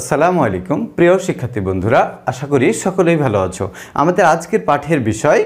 আসসালামু আলাইকুম প্রিয় শিক্ষার্থী বন্ধুরা আশা করি সকলেই ভালো আছো আমাদের আজকের পাঠের বিষয়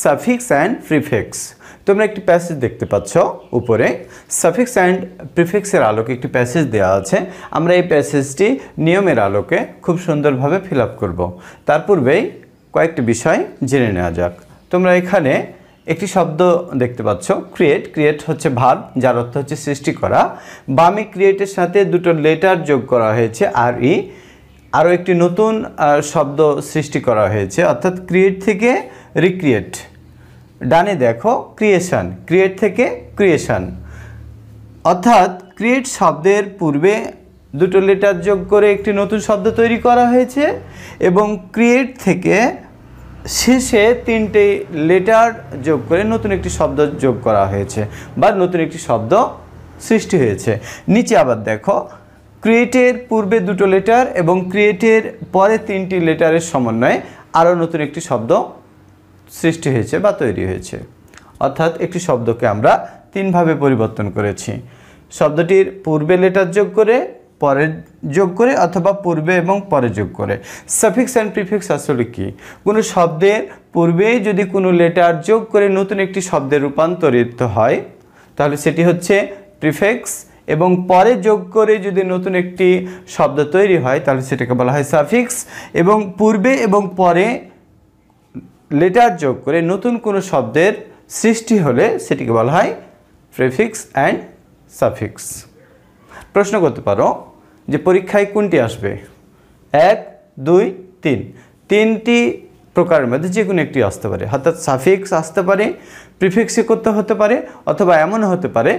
সাফিক্স অ্যান্ড প্রিফেক্স তোমরা একটি প্যাসেজ দেখতে পাচ্ছ উপরে সাফিক্স অ্যান্ড প্রিফেক্সের আলোকে একটি প্যাসেজ দেওয়া আছে আমরা এই প্যাসেজটি নিয়মের আলোকে খুব সুন্দরভাবে ফিল আপ করবো তার পূর্বেই কয়েকটি বিষয় জেনে নেওয়া যাক তোমরা এখানে একটি শব্দ দেখতে পাচ্ছ ক্রিয়েট ক্রিয়েট হচ্ছে ভাব যার অর্থ হচ্ছে সৃষ্টি করা বামি ক্রিয়েটের সাথে দুটো লেটার যোগ করা হয়েছে আর ই আরও একটি নতুন শব্দ সৃষ্টি করা হয়েছে অর্থাৎ ক্রিয়েট থেকে রিক্রিয়েট ডানে দেখো ক্রিয়েশন ক্রিয়েট থেকে ক্রিয়েশন অর্থাৎ ক্রিয়েট শব্দের পূর্বে দুটো লেটার যোগ করে একটি নতুন শব্দ তৈরি করা হয়েছে এবং ক্রিয়েট থেকে শেষে তিনটে লেটার যোগ করে নতুন একটি শব্দ যোগ করা হয়েছে বা নতুন একটি শব্দ সৃষ্টি হয়েছে নিচে আবার দেখো ক্রিয়েটের পূর্বে দুটো লেটার এবং ক্রিয়েটের পরে তিনটি লেটারের সমন্বয়ে আরও নতুন একটি শব্দ সৃষ্টি হয়েছে বা তৈরি হয়েছে অর্থাৎ একটি শব্দকে আমরা তিনভাবে পরিবর্তন করেছি শব্দটির পূর্বে লেটার যোগ করে পরে যোগ করে অথবা পূর্বে এবং পরে যোগ করে সাফিক্স অ্যান্ড প্রিফিক্স আসলে কি কোনো শব্দের পূর্বে যদি কোনো লেটার যোগ করে নতুন একটি শব্দে রূপান্তরিত হয় তাহলে সেটি হচ্ছে প্রিফেক্স এবং পরে যোগ করে যদি নতুন একটি শব্দ তৈরি হয় তাহলে সেটাকে বলা হয় সাফিক্স এবং পূর্বে এবং পরে লেটার যোগ করে নতুন কোনো শব্দের সৃষ্টি হলে সেটিকে বলা হয় প্রিফিক্স অ্যান্ড সাফিক্স প্রশ্ন করতে পারো যে পরীক্ষায় কোনটি আসবে এক দুই তিন তিনটি প্রকারের মধ্যে যে কোনো একটি আসতে পারে অর্থাৎ সাফিক্স আসতে পারে প্রিফিক্সে করতে হতে পারে অথবা এমন হতে পারে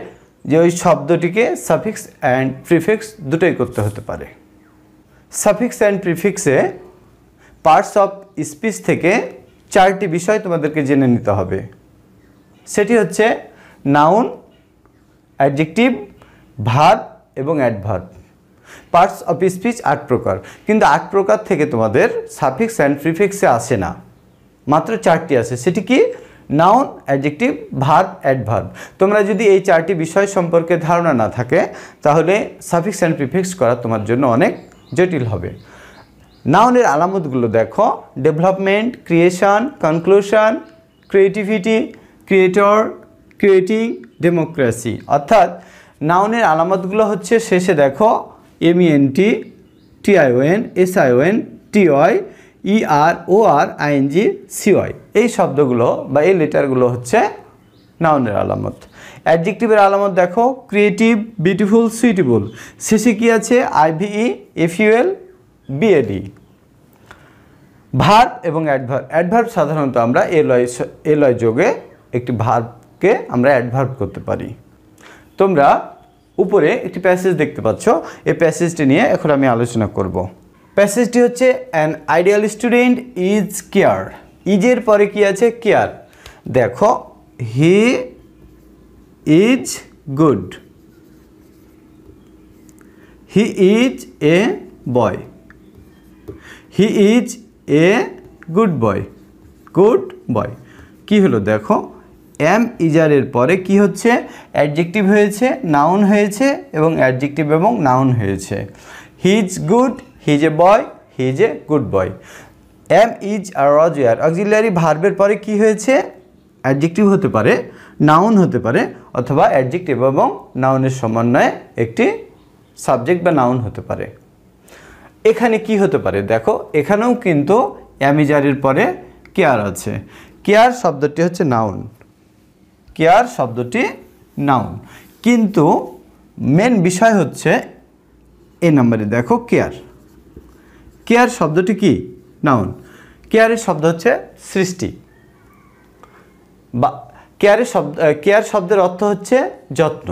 যে ওই শব্দটিকে সাফিক্স অ্যান্ড প্রিফিক্স দুটোই করতে হতে পারে সাফিক্স অ্যান্ড প্রিফিক্সে পার্টস অফ স্পিচ থেকে চারটি বিষয় তোমাদেরকে জেনে নিতে হবে সেটি হচ্ছে নাউন অ্যাডজেক্টিভ ভাত এবং অ্যাডভার্ব পার্টস অফ স্পিচ আট প্রকার কিন্তু আট প্রকার থেকে তোমাদের সাফিক্স অ্যান্ড প্রিফিক্সে আসে না মাত্র চারটি আছে সেটি কি নাউন অ্যাডজেক্টিভ ভার্ব অ্যাডভার্ব তোমরা যদি এই চারটি বিষয় সম্পর্কে ধারণা না থাকে তাহলে সাফিক্স অ্যান্ড প্রিফিক্স করা তোমার জন্য অনেক জটিল হবে নাউনের আলামতগুলো দেখো development creation conclusion creativity creator creating democracy অর্থাৎ নাউনের আলামতগুলো হচ্ছে শেষে দেখো M E N T T I O N S I O N T Y E R O R I N G C Y এই শব্দগুলো বা এই লেটারগুলো হচ্ছে নাউনের আলামত অ্যাডজেক্টিভের আলামত দেখো ক্রিয়েটিভ বিউটিফুল সুইটেবল শেষে কি আছে আইভিই এফইউএল বিএডি ভার্ব এবং অ্যাডভার্ব অ্যাডভার্ব সাধারণত আমরা এলয় এলয় যোগে একটি ভার্বকে আমরা অ্যাডভার্ব করতে পারি তোমরা উপরে একটি প্যাসেজ দেখতে পাচ্ছ এই প্যাসেজটি নিয়ে এখন আমি আলোচনা করব প্যাসেজটি হচ্ছে an ideal student is care ইজের পরে কি আছে কেয়ার দেখো he is good he is a boy he is a good boy good boy কি হলো দেখো এম ইজারের পরে কি হচ্ছে অ্যাডজেক্টিভ হয়েছে নাউন হয়েছে এবং অ্যাডজেক্টিভ এবং নাউন হয়েছে he's good he's a boy he's a good boy am is are রজ রজয়ার অক্সিলারি ভার্বের পরে কি হয়েছে অ্যাডজেক্টিভ হতে পারে নাউন হতে পারে অথবা অ্যাডজেক্টিভ এবং নাউনের সমন্বয়ে একটি সাবজেক্ট বা নাউন হতে পারে এখানে কি হতে পারে দেখো এখানেও কিন্তু অ্যামিজারের পরে কেয়ার আছে কেয়ার শব্দটি হচ্ছে নাউন কেয়ার শব্দটি নাউন কিন্তু মেন বিষয় হচ্ছে এ নাম্বারে দেখো কেয়ার কেয়ার শব্দটি কি নাউন কেয়ারের শব্দ হচ্ছে সৃষ্টি বা কেয়ারের শব্দ কেয়ার শব্দের অর্থ হচ্ছে যত্ন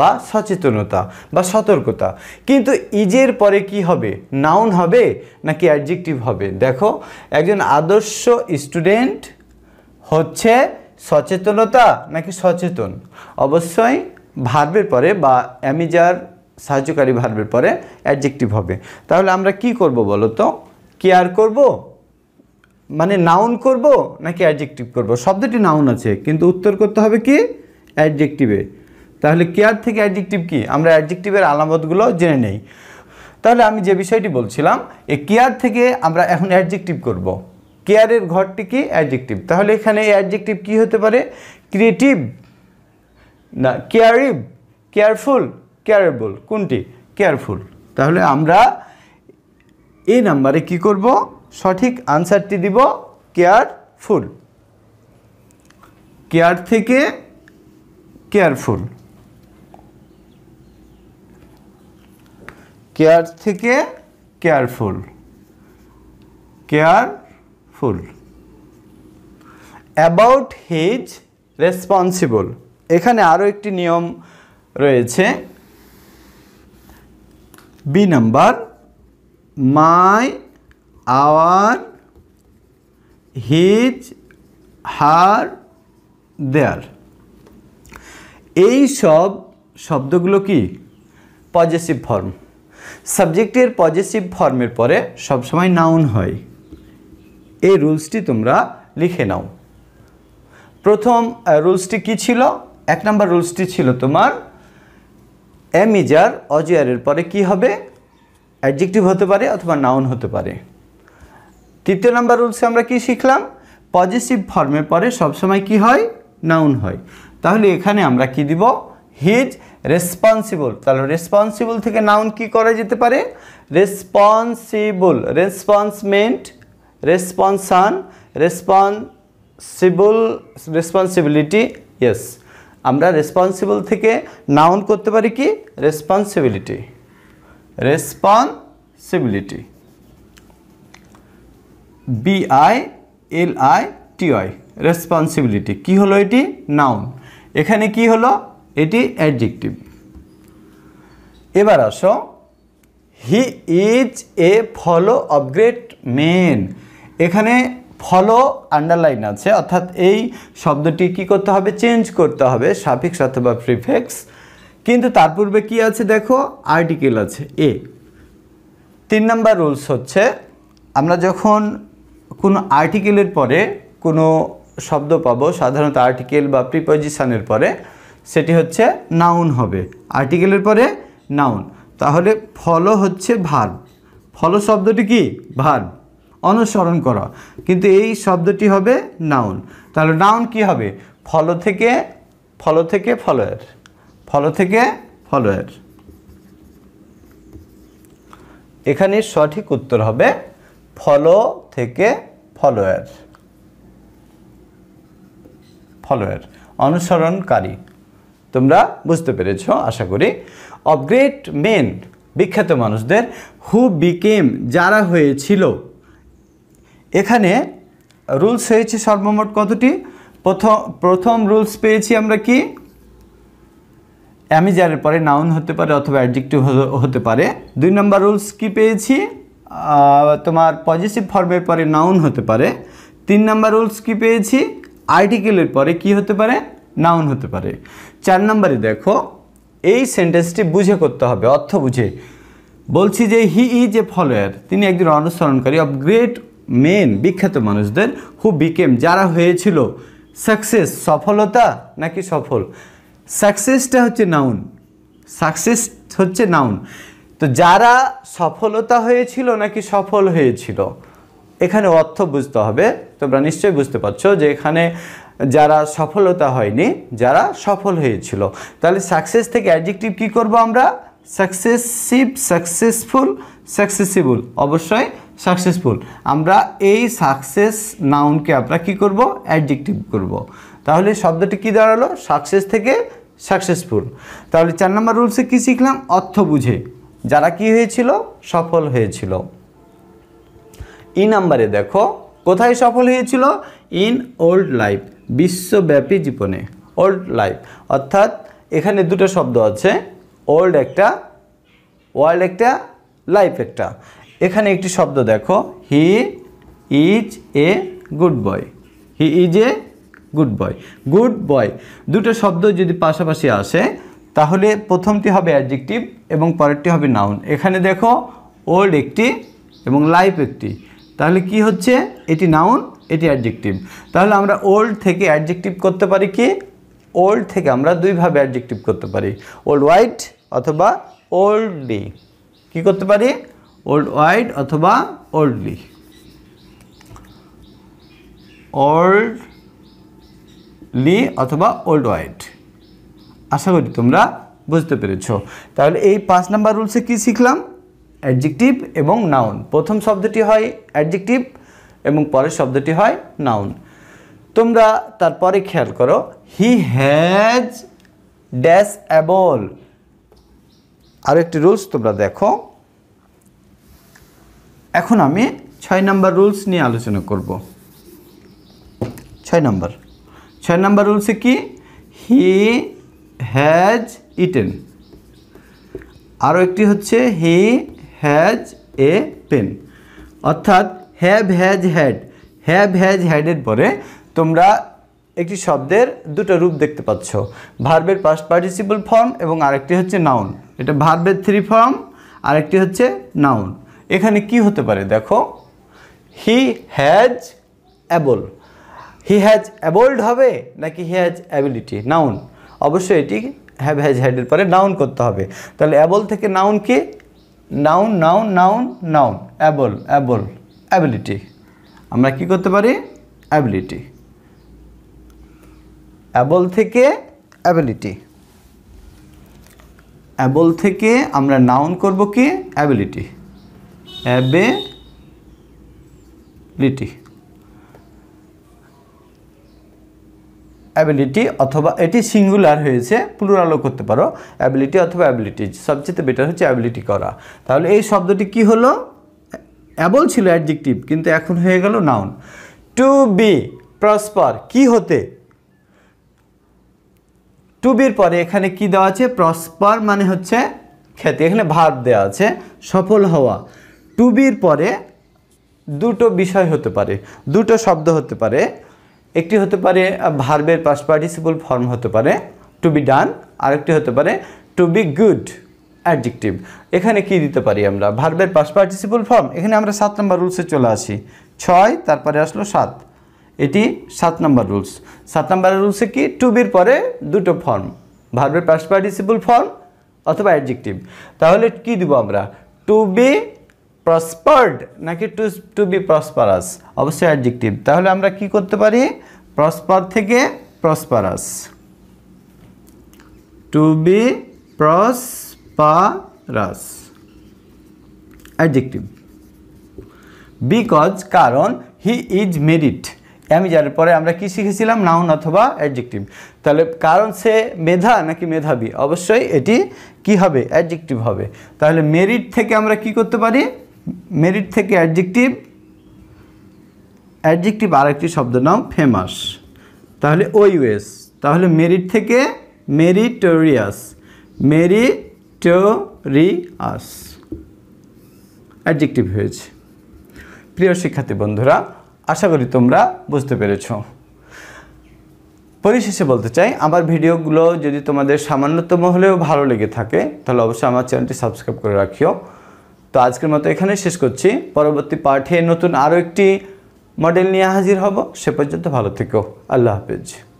বা সচেতনতা বা সতর্কতা কিন্তু ইজের পরে কি হবে নাউন হবে নাকি অ্যাডজেক্টিভ হবে দেখো একজন আদর্শ স্টুডেন্ট হচ্ছে সচেতনতা নাকি সচেতন অবশ্যই ভার্বের পরে বা অ্যামিজার সাহায্যকারী ভার্বের পরে অ্যাডজেক্টিভ হবে তাহলে আমরা কি করব বলো তো কেয়ার করব মানে নাউন করব নাকি অ্যাডজেক্টিভ করব শব্দটি নাউন আছে কিন্তু উত্তর করতে হবে কি অ্যাডজেক্টিভে তাহলে কেয়ার থেকে অ্যাডজেক্টিভ কি আমরা অ্যাডজেক্টিভের আলামতগুলো জেনে নেই তাহলে আমি যে বিষয়টি বলছিলাম এ কেয়ার থেকে আমরা এখন অ্যাডজেক্টিভ করবো কেয়ারের ঘরটি কি অ্যাডজেক্টিভ তাহলে এখানে এই অ্যাডজেক্টিভ কী হতে পারে ক্রিয়েটিভ না কেয়ারিভ কেয়ারফুল কেয়ারেবল কোনটি কেয়ারফুল তাহলে আমরা এই নাম্বারে কি করব সঠিক আনসারটি দিব কেয়ারফুল কেয়ার থেকে কেয়ারফুল কেয়ার থেকে careful careful about his responsible এখানে আরও একটি নিয়ম রয়েছে be number my our his her their এই সব শব্দগুলো কি পজেসিভ ফর্ম সাবজেক্টের পজেসিভ ফর্মের পরে সবসময় নাউন হয় এই রুলসটি তোমরা লিখে নাও প্রথম রুলসটি কি ছিল এক নম্বর রুলসটি ছিল তোমার এ মিজার অজয়ারের পরে কি হবে অ্যাডজেক্টিভ হতে পারে অথবা নাউন হতে পারে তৃতীয় নাম্বার রুলসে আমরা কি শিখলাম পজিটিভ ফর্মে পরে সবসময় কি হয় নাউন হয় তাহলে এখানে আমরা কি দিব হিজ রেসপন্সিবল তাহলে রেসপন্সিবল থেকে নাউন কি করা যেতে পারে রেসপন্সিবল রেসপন্সমেন্ট রেসপন্সান রেসপন্সিবল রেসপন্সিবিলিটি ইয়েস আমরা রেসপন্সিবল থেকে নাউন করতে পারি কি responsibility responsibility B I L I T Y responsibility কী হলো এটি নাউন এখানে কি হলো এটি অ্যাডজেক্টিভ এবার আসো he is a follow of great men এখানে ফলো আন্ডারলাইন আছে অর্থাৎ এই শব্দটি কি করতে হবে চেঞ্জ করতে হবে সাফিক্স অথবা প্রিফেক্স কিন্তু তার পূর্বে কি আছে দেখো আর্টিকেল আছে এ তিন নাম্বার রুলস হচ্ছে আমরা যখন কোনো আর্টিকেলের পরে কোনো শব্দ পাবো সাধারণত আর্টিকেল বা প্রিপজিশানের পরে সেটি হচ্ছে নাউন হবে আর্টিকেলের পরে নাউন তাহলে ফলো হচ্ছে ভার্ব ফলো শব্দটি কি ভার্ব অনুসরণ করা কিন্তু এই শব্দটি হবে নাউন তাহলে নাউন কি হবে ফলো থেকে ফলো থেকে ফলোয়ার ফলো থেকে ফলোয়ার এখানে সঠিক উত্তর হবে ফলো থেকে ফলোয়ার ফলোয়ার অনুসরণকারী তোমরা বুঝতে পেরেছ আশা করি অফ গ্রেট মেন বিখ্যাত মানুষদের হু বিকেম যারা হয়েছিল এখানে রুলস হয়েছে সর্বমোট কতটি প্রথম প্রথম রুলস পেয়েছি আমরা কি অ্যামিজারের পরে নাউন হতে পারে অথবা অ্যাডজেক্টিভ হতে পারে দুই নম্বর রুলস কি পেয়েছি তোমার পজিটিভ ফর্মের পরে নাউন হতে পারে তিন নম্বর রুলস কি পেয়েছি আর্টিকেলের পরে কি হতে পারে নাউন হতে পারে চার নম্বরে দেখো এই সেন্টেন্সটি বুঝে করতে হবে অর্থ বুঝে বলছি যে হি ইজ এ ফলোয়ার তিনি একজন অনুসরণকারী অফ গ্রেট মেন বিখ্যাত মানুষদের হু বিকেম যারা হয়েছিল সাকসেস সফলতা নাকি সফল সাকসেসটা হচ্ছে নাউন সাকসেস হচ্ছে নাউন তো যারা সফলতা হয়েছিল নাকি সফল হয়েছিল এখানে অর্থ বুঝতে হবে তোমরা নিশ্চয়ই বুঝতে পারছো যে এখানে যারা সফলতা হয়নি যারা সফল হয়েছিল তাহলে সাকসেস থেকে অ্যাডজেক্টিভ কি করব আমরা সাকসেসিভ সাকসেসফুল সাকসেসিবল অবশ্যই সাকসেসফুল আমরা এই সাকসেস নাউনকে আমরা কি করব অ্যাডজেক্টিভ করব। তাহলে শব্দটি কি দাঁড়ালো সাকসেস থেকে সাকসেসফুল তাহলে চার নম্বর রুলসে কী শিখলাম অর্থ বুঝে যারা কি হয়েছিল সফল হয়েছিল ই নাম্বারে দেখো কোথায় সফল হয়েছিল ইন ওল্ড লাইফ বিশ্বব্যাপী জীবনে ওল্ড লাইফ অর্থাৎ এখানে দুটো শব্দ আছে ওল্ড একটা ওয়ার্ল্ড একটা লাইফ একটা এখানে একটি শব্দ দেখো he is a good boy he is a good boy good boy দুটো শব্দ যদি পাশাপাশি আসে তাহলে প্রথমটি হবে অ্যাডজেক্টিভ এবং পরেরটি হবে নাউন এখানে দেখো ওল্ড একটি এবং লাইফ একটি তাহলে কি হচ্ছে এটি নাউন এটি অ্যাডজেক্টিভ তাহলে আমরা ওল্ড থেকে অ্যাডজেক্টিভ করতে পারি কি ওল্ড থেকে আমরা দুইভাবে অ্যাডজেক্টিভ করতে পারি ওল্ড হোয়াইট অথবা ওল্ড ডি কী করতে পারি ওল্ড ওয়াইড অথবা ওল্ডলি লি অথবা ওল্ড ওয়াইড আশা করি তোমরা বুঝতে পেরেছ তাহলে এই পাঁচ নাম্বার রুলসে কি শিখলাম অ্যাডজেক্টিভ এবং নাউন প্রথম শব্দটি হয় অ্যাডজেক্টিভ এবং পরের শব্দটি হয় নাউন তোমরা তারপরে খেয়াল করো হি হ্যাজ ড্যাশ অ্যাবল আরেকটি একটি রুলস তোমরা দেখো এখন আমি ছয় নাম্বার রুলস নিয়ে আলোচনা করব ছয় নাম্বার ছয় নাম্বার রুলসে কি হি হ্যাজ ইটেন আরও একটি হচ্ছে হি হ্যাজ এ পেন অর্থাৎ have has had have has হ্যাডের পরে তোমরা একটি শব্দের দুটো রূপ দেখতে পাচ্ছ ভার্বের পাস্ট পার্টিসিপল ফর্ম এবং আরেকটি হচ্ছে নাউন এটা ভার্বের থ্রি ফর্ম আরেকটি হচ্ছে নাউন এখানে কি হতে পারে দেখো he has able he has অ্যাবোল্ড হবে নাকি হি হ্যাজ অ্যাবিলিটি নাউন অবশ্যই এটি হ্যাভ হ্যাজ হ্যাডের পরে নাউন করতে হবে তাহলে অ্যাবল থেকে নাউন কি noun noun noun noun able able ability আমরা কি করতে পারি অ্যাবিলিটি অ্যাবল থেকে অ্যাবিলিটি অ্যাবল থেকে আমরা নাউন করব কি অ্যাবিলিটি অ্যাবিলিটি অ্যাবিলিটি অথবা এটি সিঙ্গুলার হয়েছে প্লুরালও করতে পারো অ্যাবিলিটি অথবা অ্যাবিলিটি সবচেয়ে বেটার হচ্ছে অ্যাবিলিটি করা তাহলে এই শব্দটি কি হলো অ্যাবল ছিল অ্যাডজেক্টিভ কিন্তু এখন হয়ে গেল নাউন টু বি প্রসপার কি হতে টু বির পরে এখানে কি দেওয়া আছে প্রসপার মানে হচ্ছে খ্যাতি এখানে ভাব দেওয়া আছে সফল হওয়া টু বির পরে দুটো বিষয় হতে পারে দুটো শব্দ হতে পারে একটি হতে পারে ভার্বের পাস্ট পার্টিসিপল ফর্ম হতে পারে টু বি ডান আরেকটি হতে পারে টু বি গুড অ্যাডজেক্টিভ এখানে কি দিতে পারি আমরা ভার্বের পাস পার্টিসিপল ফর্ম এখানে আমরা সাত নম্বর রুলসে চলে আসি ছয় তারপরে আসলো সাত এটি সাত নম্বর রুলস সাত নম্বর রুলসে কি টু বির পরে দুটো ফর্ম ভার্বের পাস পার্টিসিপল ফর্ম অথবা অ্যাডজেক্টিভ তাহলে কি দিব আমরা টু বি প্রসপার্ড নাকি টু টু বি প্রসপারাস অবশ্যই অ্যাডজেক্টিভ তাহলে আমরা কি করতে পারি প্রসপার থেকে prosperous to be prosperous adjective because কারণ হি ইজ মেরিট আমি যার পরে আমরা কি শিখেছিলাম নাউন অথবা অ্যাডজেক্টিভ তাহলে কারণ সে মেধা নাকি মেধাবী অবশ্যই এটি কি হবে অ্যাডজেক্টিভ হবে তাহলে মেরিট থেকে আমরা কি করতে পারি মেরিট থেকে অ্যাডজেক্টিভ অ্যাডজেক্টিভ আরেকটি শব্দ নাম ফেমাস তাহলে ওইওয়েস তাহলে মেরিট থেকে মেরিটোরিয়াস মেরিটোরিয়াস অ্যাডজেক্টিভ হয়েছে প্রিয় শিক্ষার্থী বন্ধুরা আশা করি তোমরা বুঝতে পেরেছ পরিশেষে বলতে চাই আমার ভিডিওগুলো যদি তোমাদের সামান্যতম হলেও ভালো লেগে থাকে তাহলে অবশ্যই আমার চ্যানেলটি সাবস্ক্রাইব করে রাখিও তো আজকের মতো এখানে শেষ করছি পরবর্তী পাঠে নতুন আরও একটি মডেল নিয়ে হাজির হব সে পর্যন্ত ভালো থেকো আল্লাহ হাফেজ